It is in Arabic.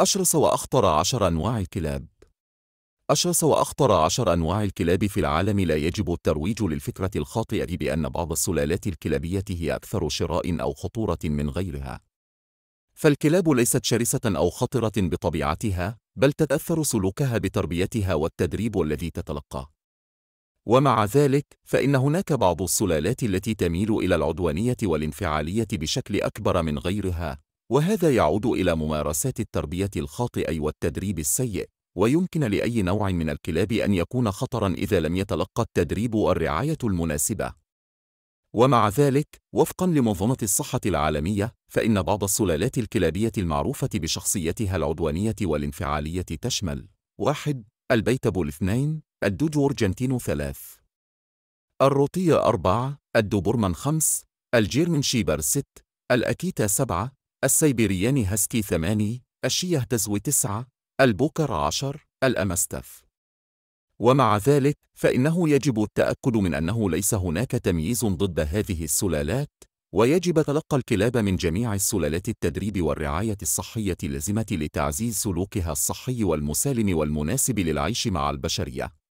أشرس وأخطر عشر أنواع الكلاب أشرس وأخطر عشر أنواع الكلاب في العالم لا يجب الترويج للفكرة الخاطئة بأن بعض السلالات الكلابية هي أكثر شراء أو خطورة من غيرها فالكلاب ليست شرسة أو خطرة بطبيعتها بل تتأثر سلوكها بتربيتها والتدريب الذي تتلقاه ومع ذلك فإن هناك بعض السلالات التي تميل إلى العدوانية والانفعالية بشكل أكبر من غيرها وهذا يعود إلى ممارسات التربية الخاطئة والتدريب السيء ويمكن لأي نوع من الكلاب أن يكون خطراً إذا لم يتلقى التدريب والرعاية المناسبة ومع ذلك وفقاً لمنظمة الصحة العالمية فإن بعض السلالات الكلابية المعروفة بشخصيتها العدوانية والانفعالية تشمل 1. البيتبول 2 الدوجورجنتينو 3 الروتية 4 الدوبرمان 5 الجيرمن شيبر 6 الأكيتا 7 السيبيريان هسكي 8 الشيه تزوي 9 البوكر 10 الأمستف ومع ذلك فإنه يجب التأكد من أنه ليس هناك تمييز ضد هذه السلالات ويجب تلقى الكلاب من جميع السلالات التدريب والرعاية الصحية اللازمة لتعزيز سلوكها الصحي والمسالم والمناسب للعيش مع البشرية